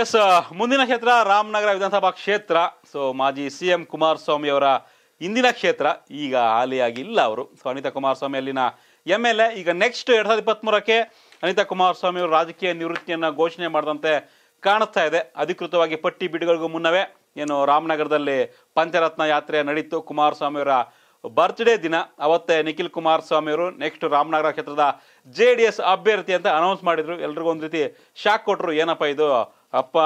S uh, ಮುಂದಿನ ಕ್ಷೇತ್ರ ರಾಮನಗರ ವಿಧಾನಸಭಾ ಕ್ಷೇತ್ರ ಸೊ ಮಾಜಿ ಸಿ ಎಂ ಕುಮಾರಸ್ವಾಮಿಯವರ ಇಂದಿನ ಕ್ಷೇತ್ರ ಈಗ ಹಾಲಿಯಾಗಿಲ್ಲ ಅವರು ಸೊ ಅನಿತಾ ಕುಮಾರಸ್ವಾಮಿ ಅಲ್ಲಿನ ಎಮ್ ಎಲ್ ಎ ಈಗ ನೆಕ್ಸ್ಟ್ ಎರಡು ಸಾವಿರದ ಇಪ್ಪತ್ತ್ಮೂರಕ್ಕೆ ಅನಿತಾ ಕುಮಾರಸ್ವಾಮಿ ಅವರು ರಾಜಕೀಯ ನಿವೃತ್ತಿಯನ್ನು ಘೋಷಣೆ ಮಾಡಿದಂತೆ ಕಾಣಿಸ್ತಾ ಇದೆ ಅಧಿಕೃತವಾಗಿ ಪಟ್ಟಿ ಬಿಡುಗಡೆಗೂ ಮುನ್ನವೇ ಏನು ರಾಮನಗರದಲ್ಲಿ ಪಂಚರತ್ನ ಯಾತ್ರೆ ನಡೀತು ಕುಮಾರಸ್ವಾಮಿಯವರ ಬರ್ತ್ಡೇ ದಿನ ಅವತ್ತೇ ನಿಖಿಲ್ ಕುಮಾರಸ್ವಾಮಿ ಅವರು ನೆಕ್ಸ್ಟ್ ರಾಮನಗರ ಕ್ಷೇತ್ರದ ಜೆ ಡಿ ಎಸ್ ಅಭ್ಯರ್ಥಿ ಅಂತ ಅನೌನ್ಸ್ ಮಾಡಿದರು ಎಲ್ರಿಗೂ ಒಂದು ರೀತಿ ಶಾಕ್ ಕೊಟ್ಟರು ಏನಪ್ಪ ಇದು ಅಪ್ಪ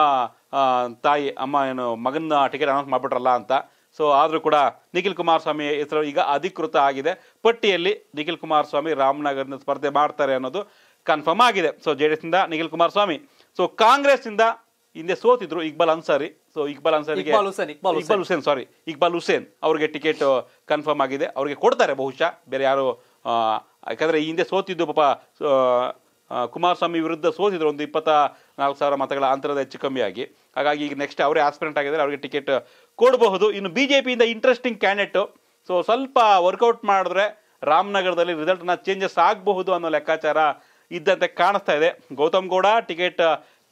ತಾಯಿ ಅಮ್ಮ ಏನು ಮಗನ ಟಿಕೆಟ್ ಅನೌನ್ಸ್ ಮಾಡಿಬಿಟ್ರಲ್ಲ ಅಂತ ಸೊ ಆದರೂ ಕೂಡ ನಿಖಿಲ್ ಕುಮಾರಸ್ವಾಮಿ ಹೆಸರು ಈಗ ಅಧಿಕೃತ ಆಗಿದೆ ಪಟ್ಟಿಯಲ್ಲಿ ನಿಖಿಲ್ ಕುಮಾರಸ್ವಾಮಿ ರಾಮನಗರದಿಂದ ಸ್ಪರ್ಧೆ ಮಾಡ್ತಾರೆ ಅನ್ನೋದು ಕನ್ಫರ್ಮ್ ಆಗಿದೆ ಸೊ ಜೆ ಡಿ ಎಸ್ನಿಂದ ನಿಖಿಲ್ ಕುಮಾರಸ್ವಾಮಿ ಸೊ ಇಂದ ಹಿಂದೆ ಸೋತಿದ್ರು ಇಕ್ಬಾಲ್ ಅನ್ಸಾರಿ ಸೊ ಇಕ್ಬಾಲ್ ಅನ್ಸಾರಿಗೆ ಇಕ್ಬಾಲ್ ಹುಸೇನ್ ಸಾರಿ ಇಕ್ಬಾಲ್ ಹುಸೇನ್ ಅವ್ರಿಗೆ ಟಿಕೆಟ್ ಕನ್ಫರ್ಮ್ ಆಗಿದೆ ಅವ್ರಿಗೆ ಕೊಡ್ತಾರೆ ಬಹುಶಃ ಬೇರೆ ಯಾರು ಯಾಕಂದರೆ ಈ ಹಿಂದೆ ಸೋತಿದ್ದು ಪಾಪ ಕುಮಾರಸ್ವಾಮಿ ವಿರುದ್ಧ ಸೋತಿದ್ರು ಒಂದು ಇಪ್ಪತ್ತ ನಾಲ್ಕು ಸಾವಿರ ಮತಗಳ ಅಂತರದ ಹೆಚ್ಚು ಕಮ್ಮಿಯಾಗಿ ಹಾಗಾಗಿ ಈಗ ನೆಕ್ಸ್ಟ್ ಅವರೇ ಆಸ್ಪಿರೆಂಟ್ ಆಗಿದ್ದಾರೆ ಅವರಿಗೆ ಟಿಕೆಟ್ ಕೊಡಬಹುದು ಇನ್ನು ಬಿ ಜೆ ಪಿಯಿಂದ ಇಂಟ್ರೆಸ್ಟಿಂಗ್ ಕ್ಯಾಂಡಿಡೇಟು ಸೊ ಸ್ವಲ್ಪ ವರ್ಕೌಟ್ ಮಾಡಿದ್ರೆ ರಾಮನಗರದಲ್ಲಿ ರಿಸಲ್ಟ್ನ ಚೇಂಜಸ್ ಆಗಬಹುದು ಅನ್ನೋ ಲೆಕ್ಕಾಚಾರ ಇದ್ದಂತೆ ಕಾಣಿಸ್ತಾ ಇದೆ ಗೌತಮ್ ಗೌಡ ಟಿಕೆಟ್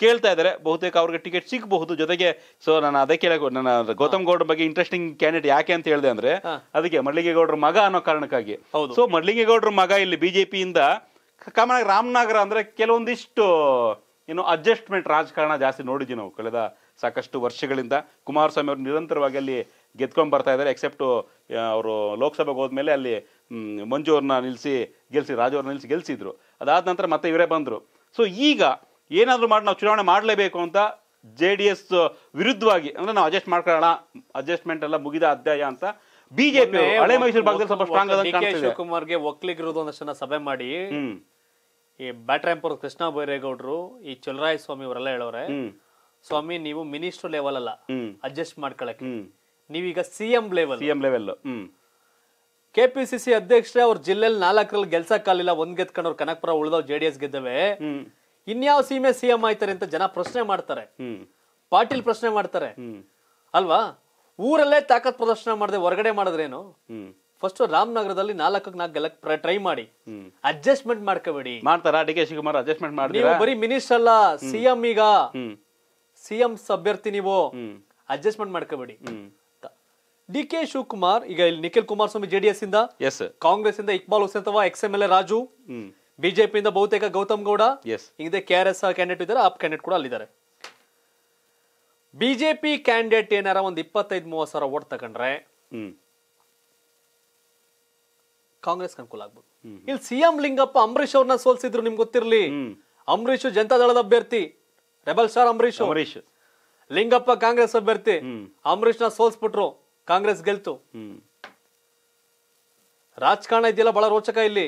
ಕೇಳ್ತಾ ಇದ್ದಾರೆ ಬಹುತೇಕ ಅವ್ರಿಗೆ ಟಿಕೆಟ್ ಸಿಗಬಹುದು ಜೊತೆಗೆ ಸೊ ನಾನು ಅದಕ್ಕೆ ನನ್ನ ಗೌತಮ್ ಗೌಡ್ರ ಬಗ್ಗೆ ಇಂಟ್ರೆಸ್ಟಿಂಗ್ ಕ್ಯಾಂಡಿಡೇಟ್ ಯಾಕೆ ಅಂತ ಹೇಳಿದೆ ಅಂದ್ರೆ ಅದಕ್ಕೆ ಗೌಡ್ರ ಮಗ ಅನ್ನೋ ಕಾರಣಕ್ಕಾಗಿ ಸೊ ಗೌಡ್ರ ಮಗ ಇಲ್ಲಿ ಬಿಜೆಪಿಯಿಂದ ಕಾಮನ್ ರಾಮನಗರ ಅಂದರೆ ಕೆಲವೊಂದಿಷ್ಟು ಏನು ಅಡ್ಜಸ್ಟ್ಮೆಂಟ್ ರಾಜಕಾರಣ ಜಾಸ್ತಿ ನೋಡಿದ್ವಿ ನಾವು ಕಳೆದ ಸಾಕಷ್ಟು ವರ್ಷಗಳಿಂದ ಕುಮಾರಸ್ವಾಮಿ ಅವರು ನಿರಂತರವಾಗಿ ಅಲ್ಲಿ ಗೆದ್ಕೊಂಡು ಬರ್ತಾ ಇದ್ದಾರೆ ಎಕ್ಸೆಪ್ಟು ಅವರು ಲೋಕಸಭೆಗೆ ಹೋದ್ಮೇಲೆ ಅಲ್ಲಿ ಮಂಜು ಅವ್ರನ್ನ ನಿಲ್ಲಿಸಿ ಗೆಲ್ಸಿ ರಾಜವ್ರನ್ನ ನಿಲ್ಲಿಸಿ ಗೆಲ್ಸಿದ್ರು ಅದಾದ ನಂತರ ಮತ್ತೆ ಇವರೇ ಬಂದರು ಸೊ ಈಗ ಏನಾದರೂ ಮಾಡಿ ನಾವು ಚುನಾವಣೆ ಮಾಡಲೇಬೇಕು ಅಂತ ಜೆ ಡಿ ಎಸ್ ವಿರುದ್ಧವಾಗಿ ಅಂದರೆ ನಾವು ಅಡ್ಜಸ್ಟ್ ಮಾಡ್ಕೊಳ್ಳೋಣ ಅಡ್ಜಸ್ಟ್ಮೆಂಟ್ ಎಲ್ಲ ಮುಗಿದ ಅಧ್ಯಾಯ ಅಂತ ಬಿಜೆಪಿ ಹಳೆ ಮೈಸೂರು ಭಾಗದಲ್ಲಿ ಸ್ವಲ್ಪ ಸ್ಟ್ರಾಂಗ್ ಶಿವಕುಮಾರ್ಗೆ ಒಂದಷ್ಟು ಸಭೆ ಮಾಡಿ ಈ ಬ್ಯಾಟ್ರಾಂಪುರ ಕೃಷ್ಣ ಬೈರೇಗೌಡರು ಈ ಚಲರಾಯ ಸ್ವಾಮಿ ಅವರೆಲ್ಲ ಹೇಳೋರೆ ಸ್ವಾಮಿ ನೀವು ಮಿನಿಸ್ಟರ್ ಲೆವೆಲ್ ಅಲ್ಲ ಅಡ್ಜಸ್ಟ್ ಮಾಡ್ಕೊಳಕ್ಕೆ ನೀವೀಗ CM level CM level KPCC ಅಧ್ಯಕ್ಷರೇ ಅವ್ರ ಜಿಲ್ಲೆಯಲ್ಲಿ ನಾಲ್ಕರಲ್ಲಿ ಗೆಲ್ಸಕ್ಕಾಗಲಿಲ್ಲ ಒಂದ್ ಗೆದ್ಕೊಂಡವ್ರ ಕನಕಪುರ ಉಳಿದವ್ ಜೆಡಿಎಸ್ ಗೆದ್ದವೆ ಇನ್ಯಾವ ಸೀಮೆ ಸಿಎಂ ಆಯ್ತಾರೆ ಅಂತ ಜನ ಪ್ರಶ್ನೆ ಮಾಡ್ತಾರೆ ಪಾಟೀಲ್ ಪ್ರಶ್ನೆ ಮಾಡ್ತಾರೆ ಅಲ್ವಾ ಊರಲ್ಲೇ ತಾಕತ್ ಪ್ರದರ್ಶನ ಮಾಡದೆ ಹೊರಗಡೆ ಮಾಡಿದ್ರೇನು ಫಸ್ಟ್ ರಾಮನಗರದಲ್ಲಿ ನಾಲ್ಕಕ್ಕೆ ನಾಲ್ಕು ಗೆಲಕ್ ಟ್ರೈ ಮಾಡಿ ಅಡ್ಜಸ್ಟ್ಮೆಂಟ್ ಮಾಡ್ಕೋಬೇಡಿ ಮಾಡ್ತಾರಾ ಡಿ ಕೆ ಶಿವಕುಮಾರ್ ಅಡ್ಜಸ್ಟ್ಮೆಂಟ್ ಬರೀ ಮಿನಿಸ್ಟರ್ ಅಲ್ಲ ಸಿಎಂ ಈಗ ಸಿಎಂ ಅಭ್ಯರ್ಥಿ ನೀವು ಅಡ್ಜಸ್ಟ್ಮೆಂಟ್ ಮಾಡ್ಕೋಬೇಡಿ ಡಿ ಕೆ ಶಿವಕುಮಾರ್ ಈಗ ಇಲ್ಲಿ ನಿಖಿಲ್ ಸ್ವಾಮಿ ಜೆಡಿಎಸ್ ಇಂದ ಎಸ್ ಕಾಂಗ್ರೆಸ್ ಇಂದ ಇಕ್ಬಾಲ್ ಹುಸೇನ್ ತವಾ ex M L A Raju ಬಿಜೆಪಿಯಿಂದ ಬಹುತೇಕ ಗೌತಮ್ ಗೌಡ ಈಗ ಕೆ ಆರ್ ಎಸ್ ಕ್ಯಾಂಡಿಡೇಟ್ ಇದ್ದಾರೆ ಆಪ್ ಕ್ಯಾಂಡಿಡೇಟ್ ಕೂಡ ಅಲ್ಲಿದ್ದಾರೆ ಬಿಜೆಪಿ ಕ್ಯಾಂಡಿಡೇಟ್ ಏನಾರ ಒಂದು ಇಪ್ಪತ್ತೈದು ಮೂವತ್ತು ಸಾವಿರ ಓಟ್ ತಗೊಂಡ್ರೆ ಕಾಂಗ್ರೆಸ್ ಅನುಕೂಲ ಆಗ್ಬೋದು ಇಲ್ಲಿ ಸಿಎಂ ಲಿಂಗಪ್ಪ ಅಂಬರೀಶ್ ಅವ್ರನ್ನ ಸೋಲ್ಸಿದ್ರು ನಿಮ್ಗೆ ಗೊತ್ತಿರ್ಲಿ ಅಂಬರೀಶ್ ಜನತಾದಳದ ಅಭ್ಯರ್ಥಿ ರೆಬಲ್ ಸ್ಟಾರ್ ಅಂಬರೀಶ್ ಅಂಬರೀಶ್ ಲಿಂಗಪ್ಪ ಕಾಂಗ್ರೆಸ್ ಅಭ್ಯರ್ಥಿ ಅಂಬರೀಶ್ ನ ಸೋಲ್ಸ್ಬಿಟ್ರು ಕಾಂಗ್ರೆಸ್ ಗೆಲ್ತು ರಾಜಕಾರಣ ಇದೆಯಲ್ಲ ಬಹಳ ರೋಚಕ ಇಲ್ಲಿ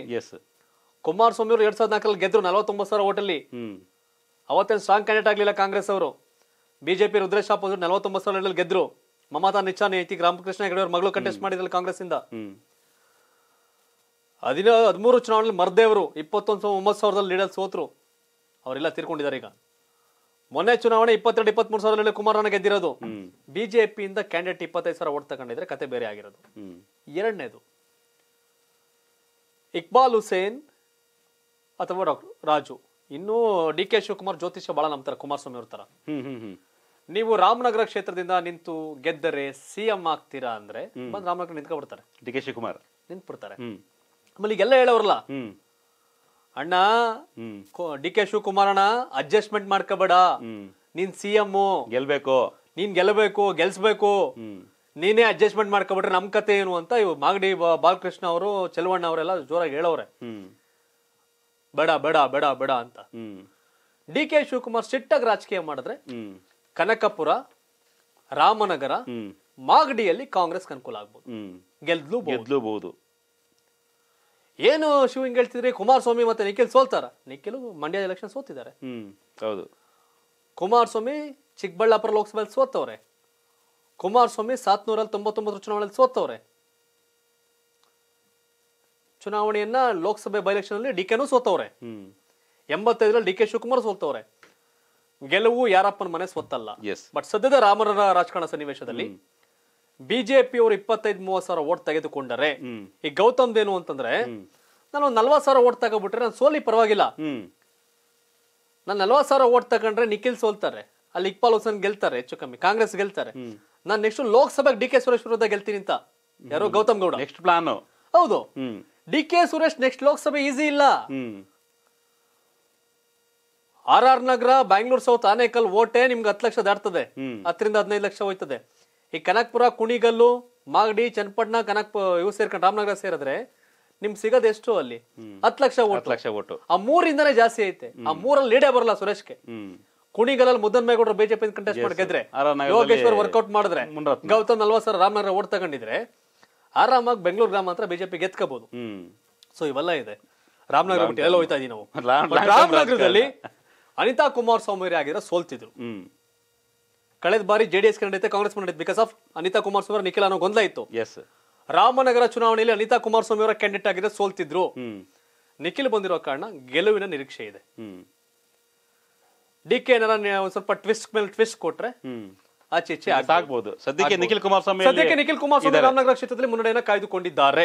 ಕುಮಾರಸ್ವಾಮಿ ಅವರು ಎರಡ್ ಸಾವಿರದ ನಾಲ್ಕರಲ್ಲಿ ಗೆದ್ರು ನಲವತ್ತೊಂಬತ್ತು ಸಾವಿರ ಓಟಲ್ಲಿ ಅವತ್ತೇನು ಸ್ಟ್ರಾಂಗ್ ಕ್ಯಾಂಡಿಡೇಟ್ ಆಗ್ಲಿಲ್ಲ ಕಾಂಗ್ರೆಸ್ ಅವರು ಬಿಜೆಪಿ ರುದ್ರೇಶ್ ಅಪೋಸಿಟ್ ನಲವತ್ತೊಂಬತ್ತು ಸಾವಿರ ಗೆದ್ರು ಮಮತಾ ನಿಚಾನಿ ಐತಿ ರಾಮಕೃಷ್ಣ ಹೆಗಡೆ ಅವ್ರ ಮಗಳು ಕಂಟೆಸ್ಟ್ ಮಾಡಿದ್ರಲ್ಲ ಕಾಂಗ್ರೆಸ್ ಇಂದ ಹದಿನ ಹದಿಮೂರು ಚುನಾವಣೆಯಲ್ಲಿ ಮರ್ದೇವರು ಇಪ್ಪತ್ತೊಂದು ಸಾವಿರ ಒಂಬತ್ತು ಸಾವಿರದಲ್ಲಿ ಲೀಡರ್ ಸೋತರು ಅವರೆಲ್ಲ ತೀರ್ಕೊಂಡಿದ್ದಾರೆ ಈಗ ಮೊನ್ನೆ ಚುನಾವಣೆ ಇಪ್ಪತ್ತೆರಡು ಇಪ್ಪತ್ಮೂರು ಸಾವಿರದಲ್ಲಿ ಕುಮಾರಣ್ಣ ಗೆದ್ದಿರೋದು ಬಿಜೆಪಿಯಿಂದ ಕ್ಯಾಂಡಿಡೇಟ್ ಇಪ್ಪತ್ತೈದು ಸಾವಿರ ಓಟ್ ತಗೊಂಡಿದ್ರೆ ಕತೆ ಬೇರೆ ಆಗಿರೋದು ಎರಡನೇದು ಇಕ್ಬಾಲ್ ಹುಸೇನ್ ಅಥವಾ ಡಾಕ್ಟರ್ ರಾಜು ಇನ್ನೂ ಡಿ ಕೆ ಶಿವಕುಮಾರ್ ಜ್ಯೋತಿಷ್ಯ ಬಹಳ ನಂಬ್ತಾರೆ ಕುಮಾರಸ್ವಾಮಿ ಅವ್ರ ತರ ನೀವು ರಾಮನಗರ ಕ್ಷೇತ್ರದಿಂದ ನಿಂತು ಗೆದ್ದರೆ ಸಿಎಂ ಆಗ್ತೀರಾ ಅಂದ್ರೆ ಬಂದು ರಾಮನಗರ ಬಿಡ್ತಾರೆ ಡಿ ಕೆ ಶಿವಕುಮಾರ್ ಬಿಡ್ತಾರೆ ಆಮೇಲೆ ಈಗೆಲ್ಲ ಹೇಳೋರಲ್ಲ ಅಣ್ಣ ಡಿ ಕೆ ಶಿವಕುಮಾರ್ ಅಣ್ಣ ಅಡ್ಜಸ್ಟ್ಮೆಂಟ್ ಮಾಡ್ಕೋಬೇಡ ನೀನ್ ಸಿಎಂ ಗೆಲ್ಬೇಕು ನೀನ್ ಗೆಲ್ಲಬೇಕು ಗೆಲ್ಸ್ಬೇಕು ನೀನೇ ಅಡ್ಜಸ್ಟ್ಮೆಂಟ್ ಮಾಡ್ಕೊಬಿಟ್ರೆ ನಮ್ ಕತೆ ಏನು ಅಂತ ಇವ್ ಮಾಗಡಿ ಬಾಲಕೃಷ್ಣ ಅವರು ಚೆಲುವಣ್ಣ ಅವರೆಲ್ಲ ಜೋರಾಗಿ ಹೇಳೋರೆ ಬೇಡ ಬೇಡ ಬೇಡ ಬೇಡ ಅಂತ ಡಿ ಕೆ ಶಿವಕುಮಾರ್ ಸಿಟ್ಟಾಗಿ ರಾಜಕೀಯ ಮಾಡಿದ್ರೆ ಕನಕಪುರ ರಾಮನಗರ ಮಾಗಡಿಯಲ್ಲಿ ಕಾಂಗ್ರೆಸ್ ಅನುಕೂಲ ಆಗ್ಬೋದು ಗೆಲ್ಲು ಗೆಲ್ಲಬಹುದು ಏನು ಶಿವ ಹಿಂಗ್ ಹೇಳ್ತಿದ್ರೆ ಕುಮಾರಸ್ವಾಮಿ ಮತ್ತೆ ನಿಖಿಲ್ ಸೋಲ್ತಾರ ನಿಖಿಲ್ ಮಂಡ್ಯ ಎಲೆಕ್ಷನ್ ಸೋತಿದ್ದಾರೆ ಹೌದು ಕುಮಾರಸ್ವಾಮಿ ಚಿಕ್ಕಬಳ್ಳಾಪುರ ಲೋಕಸಭೆಯಲ್ಲಿ ಸೋತವ್ರೆ ಕುಮಾರಸ್ವಾಮಿ ಸಾತ್ನೂರಲ್ಲಿ ತೊಂಬತ್ತೊಂಬತ್ತು ಚುನಾವಣೆಯಲ್ಲಿ ಸೋತವ್ರೆ ಚುನಾವಣೆಯನ್ನ ಲೋಕಸಭೆ ಬೈ ಎಲೆಕ್ಷನ್ ಅಲ್ಲಿ ಡಿ ಸೋತವ್ರೆ ಎಂಬತ್ತೈದರಲ್ಲಿ ಡಿ ಕೆ ಶಿವಕುಮಾರ್ ಸೋಲ್ತವ್ರೆ ಗೆಲುವು ಯಾರಪ್ಪನ ಮನೆ ಸ್ವತ್ತಲ್ಲ ಬಟ್ ಸದ್ಯದ ರಾಮರ ರಾಜಕಾರಣ ಸನ್ನಿವೇಶದಲ್ಲಿ ಬಿಜೆಪಿಯವರು ಇಪ್ಪತ್ತೈದು ಮೂವತ್ ಸಾವಿರ ಓಟ್ ತೆಗೆದುಕೊಂಡರೆ ಈ ಗೌತಮ್ ಏನು ಅಂತಂದ್ರೆ ನಾನು ನಲ್ವತ್ ಸಾವಿರ ಓಟ್ ತಗೋಬಿಟ್ರೆ ನಾನು ಸೋಲಿ ಪರವಾಗಿಲ್ಲ ನಾನು ನಲ್ವತ್ ಸಾವಿರ ಓಟ್ ತಗೊಂಡ್ರೆ ನಿಖಿಲ್ ಸೋಲ್ತಾರೆ ಅಲ್ಲಿ ಇಕ್ಬಾಲ್ ಹುಸೇನ್ ಗೆಲ್ತಾರೆ ಹೆಚ್ಚು ಕಮ್ಮಿ ಕಾಂಗ್ರೆಸ್ ಗೆಲ್ತಾರೆ ನಾನು ನೆಕ್ಸ್ಟ್ ಲೋಕಸಭೆಗೆ ಡಿ ಕೆ ಸುರೇಶ್ ವಿರುದ್ಧ ಗೆಲ್ತೀನಿ ಅಂತ ಯಾರೋ ಗೌತಮ್ ಗೌಡ ನೆಕ್ಸ್ಟ್ ಪ್ಲಾನ್ ಹೌದು D K Suresh next Lok Sabha easy ಇಲ್ಲ R R Nagar Bangalore south Anekal ಓಟೆ ನಿಮ್ಗೆ ಹತ್ತು ಲಕ್ಷ ದಾಟ್ತದೆ ಹತ್ತರಿಂದ ಹದಿನೈದು ಲಕ್ಷ ಹೋಯ್ತದೆ ಈ ಕನಕ್ಪುರ ಕುಣಿಗಲ್ಲು ಮಾಗಡಿ ಚನ್ನಪಟ್ಟಣ ಕನಕ್ ಇವು ಸೇರ್ಕೊಂಡು ರಾಮನಗರ ಸೇರಿದ್ರೆ ನಿಮ್ ಸಿಗದ ಎಷ್ಟು ಅಲ್ಲಿ ಹತ್ತು ಲಕ್ಷ ಓಟ್ ಲಕ್ಷ ಓಟು ಆ ಮೂರಿಂದನೇ ಜಾಸ್ತಿ ಐತೆ ಆ ಮೂರಲ್ಲಿ ಲೀಡೇ ಬರಲ್ಲ ಸುರೇಶ್ಗೆ ಕುಣಿಗಲಲ್ಲಿ ಮುದ್ದನ್ಮೇಗೌಡರು ಬಿಜೆಪಿ ಕಂಟೆಸ್ಟ್ ಯೋಗೇಶ್ವರ್ ವರ್ಕೌಟ್ ಮಾಡಿದ್ರೆ ಗೌತಮ್ ನಲ್ವತ್ ಸರ್ ರಾಮನಗರ ಓಟ್ ತಗೊಂಡಿದ್ರೆ ಆರಾಮಾಗಿ ಬೆಂಗಳೂರು ಗ್ರಾಮ ಹತ್ರ ಬಿಜೆಪಿ ಗೆತ್ಕೋಬಹುದು ಸೊ ಇವೆಲ್ಲ ಇದೆ ರಾಮನಗರ ಬಿಟ್ಟು ಹೋಯ್ತಾ ಇದೀವಿ ನಾವು ರಾಮನಗರದಲ್ಲಿ ಅನಿತಾ ಕುಮಾರಸ್ವಾಮಿ ಆಗಿರೋ ಸೋಲ್ತಿದ್ರು ಕಳೆದ ಬಾರಿ ಜೆಡಿಎಸ್ ಡಿ ಕಾಂಗ್ರೆಸ್ ಮಾಡಿದ್ದು ಬಿಕಾಸ್ ಆಫ್ ಅನಿತಾ ಕುಮಾರಸ್ವಾಮಿ ನಿಖಿಲ ಅನ್ನೋ ಗೊಂದಲ ಇತ್ತು ಎಸ್ ರಾಮನಗರ ಚುನಾವಣೆಯಲ್ಲಿ ಅನಿತಾ ಕುಮಾರಸ್ವಾಮಿ ಅವರ ಕ್ಯಾಂಡಿಡೇಟ್ ಆಗಿದ್ರೆ ಸೋಲ್ತಿದ್ರು ನಿಖಿಲ್ ಬಂದಿರೋ ಕಾರಣ ಗೆಲುವಿನ ನಿರೀಕ್ಷೆ ಇದೆ ಡಿ ಕೆ ಸ್ವಲ್ಪ ಟ್ವಿಸ್ಟ್ ಮೇಲೆ ಟ್ವಿಸ್ಟ್ ಕೊಟ್ರೆ ಆಚೆ ಸದ್ಯಕ್ಕೆ ನಿಖಿಲ್ ಕುಮಾರಸ್ವಾಮಿ ಸದ್ಯಕ್ಕೆ ನಿಖಿಲ್ ಕುಮಾರ್ ಸ್ವಾಮಿ ರಾಮನಗರ ಕ್ಷೇತ್ರದಲ್ಲಿ ಮುನ್ನಡೆಯನ್ನು ಕಾಯ್ದುಕೊಂಡಿದ್ದಾರೆ